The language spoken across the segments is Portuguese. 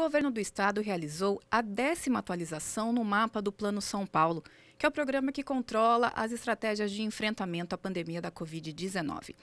governo do estado realizou a décima atualização no mapa do Plano São Paulo, que é o programa que controla as estratégias de enfrentamento à pandemia da Covid-19.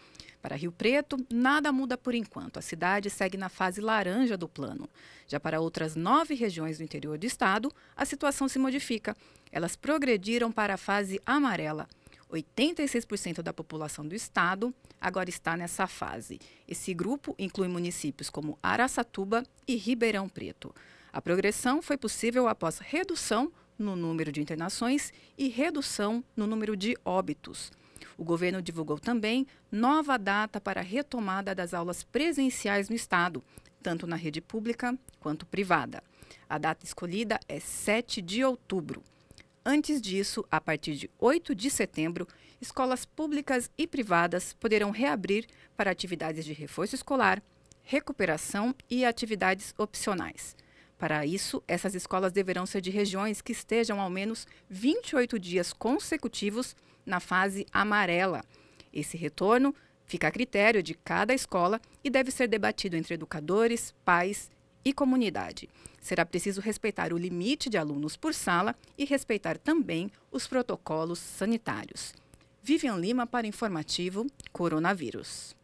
Para Rio Preto, nada muda por enquanto. A cidade segue na fase laranja do plano. Já para outras nove regiões do interior do estado, a situação se modifica. Elas progrediram para a fase amarela. 86% da população do estado agora está nessa fase. Esse grupo inclui municípios como Araçatuba e Ribeirão Preto. A progressão foi possível após redução no número de internações e redução no número de óbitos. O governo divulgou também nova data para a retomada das aulas presenciais no estado, tanto na rede pública quanto privada. A data escolhida é 7 de outubro. Antes disso, a partir de 8 de setembro, escolas públicas e privadas poderão reabrir para atividades de reforço escolar, recuperação e atividades opcionais. Para isso, essas escolas deverão ser de regiões que estejam ao menos 28 dias consecutivos na fase amarela. Esse retorno fica a critério de cada escola e deve ser debatido entre educadores, pais e comunidade. Será preciso respeitar o limite de alunos por sala e respeitar também os protocolos sanitários. Vivian Lima para Informativo Coronavírus.